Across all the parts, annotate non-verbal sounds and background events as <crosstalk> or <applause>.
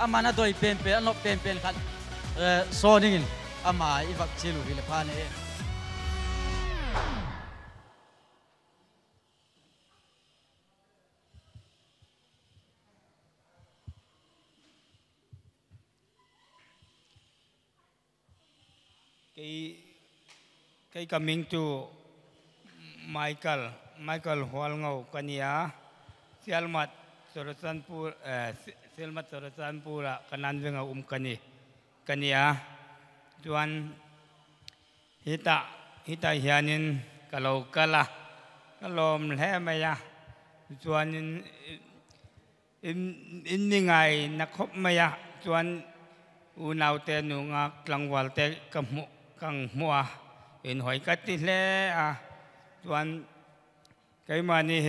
อามานาโดยเป็นเป็นนกเป็นเป็นขันเอ่อโซนิ่งอามาอีวักเชลูวิลพานี่งใครใครก็มิงจูไมเคิลไมเคิลฮอลโหลกันยาเซลมาสรสันปูเออสิลมาสรสันปูละคันนั้นเปงนอาอุ้มกันนี่กันนี่อะด้วนฮิตาฮิตาเฮียนินกะโลกะละกะลมเล่ไม่ยะด้วยนินอินอินนิ่งไงนักคบไม่ยะด้วนอุณาวเตนุงาคลังวัลเตกมุกังมัวอินหอยกัดติเล่อะด้วนใครมานี่เห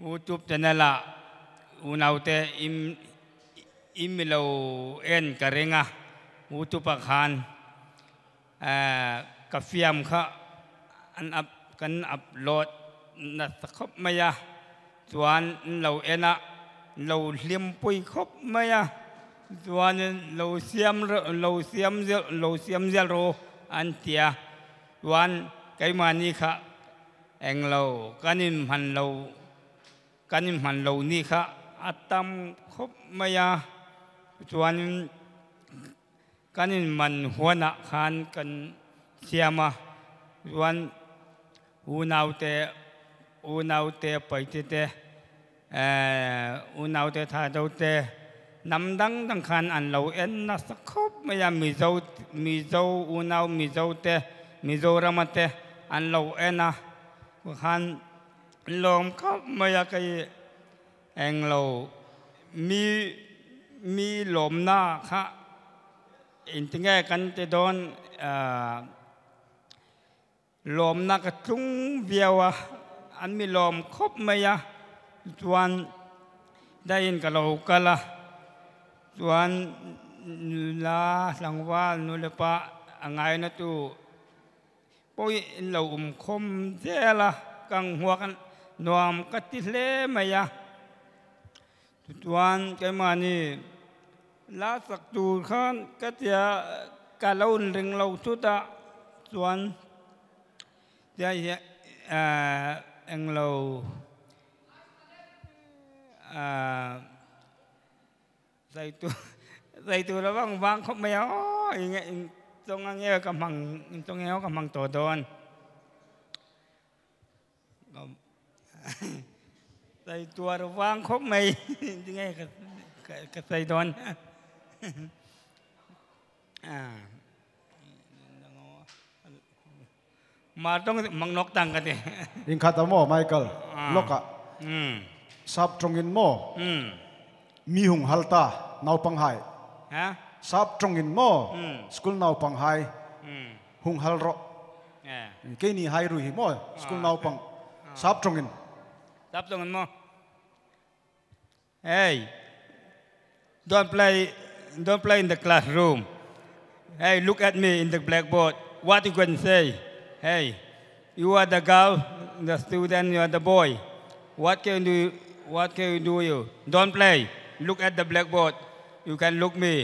อุจุปจันนละ unaute im imilo en karenga utu pakhan eh, ka fiam kha an up kan upload na khop maya chuan lo ena lo hlim pui khop maya chuan lo siam lo siam lo siam zel ro an tia chuan cái mà ni kha anh lo cái niệm hành lo cái niệm hành lo ni kha อัตตมคบมายาชวนกันมันหัวหนักขานกันเสียมาชวนอุณาวเตอุณาวเตไปที่เตเออุณาวเตท้าเราเตนำดังดังขานอันเราเอ็นนกสักคบมายามีเจ้ามีเจ้าอุณาวมีเจ้าเตมีเจ้ารามเตอันเราเอ็นนะขานลมครับมายาใคแองโลมี มีหลมหน้าค่ะอินทิแงกันจะโดนหลมหนักระจุงเบียวอ่ะ อันมีหลมครบไหมยะจวนได้ยินกับเราก็ละจวนลาสังวาลนุลปะงไงนะตูปุยเราอุ้มคมเจละกังหัวกันนวมกติเลไหมยะ tuan cái mà nì lá sắc tu khan cái tia cả lâu rừng lâu chút ta tuan tia hiện à anh lâu à dạy tu dạy tu là vang vang không méo nghe trong anh nghe cầm bằng trong anh nghe cầm bằng tổ đồn <laughs> ใส่ตัวระวังคบไม่ยังไงกับใส่ดอนมาต้องมังนกตังกันเนี่ยอิงคาตโมไมเคิลลกะซับตรงอินโมมีหุงฮัลตานาปังไฮซับตรงอินโมสกุลนาปังไฮหุงฮัลรอเกนี่ไฮรุยโมสกุลนาปังซับตรงอินั Laptongan m เฮ้ย don't play, don't play in the classroom. Hey, look at me in the blackboard. What you can say? Hey, you are the girl, the student, you are the boy. What can you, what can you do you? Don't play. Look at the blackboard. You can look me.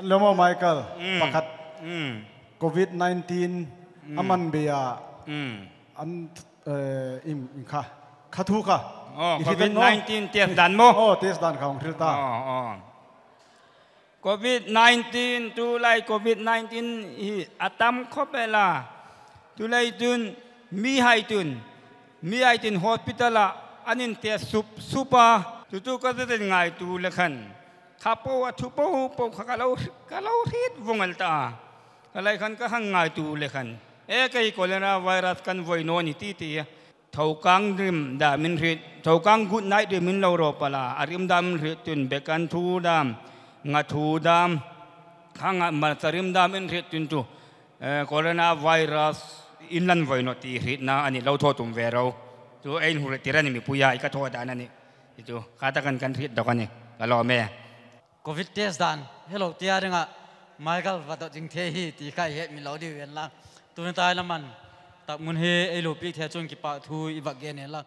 Alam mo, m i c h ไ e l mm. pakat. ั m โควิด19อามันเบียอันเอออิมค่ะคาทูค่ะโควิด19เตียดันโมโอ้เตียดันของคริสตาโอโควิด19ตูไลโควิด19อัตมคบเวลาตูไลตุนมีไฮตุนมีไอตุนโฮสปิตาลอันนี้เตียซุปซุปะตูตูก็จะเป็นไงตูเลกันข้าพวัตถุปูปูข้าเราข้าเราฮิดวงเอลตาอะไรกันก็หังง่ายตูเลยกันเอ้ก็อีกเลยนะไวรัสกันไวนอนตี่ที่เท่ากังริมดามินริดเท่ากังกุดไนดิมินเาวโรปลาอาริมดามริดตุนเบกันทูดามงาทูดามข้างมาสริมดามินริดตุนจูเอ่อโคลยนะไวรัสอินลันไวนอตีริดนะอันนี้เราทอตุ่มเวรเราจูเอ็นหุ่นตีรันมีปุยาอีกทอดานันนี่จูข้าตะกันกันริดดอกันนี่ก็รอแม่โควิดเทสดานเฮลโลที่อาไรืองาะมา่ก็วัดจิงเทฮีตีไข่เห็ดมีเหล่าดีเวียนละตัวนี้ตายละมันตักมุนเฮไอลูปีเทจุนกิปะทูอีบักเกนเห็นละ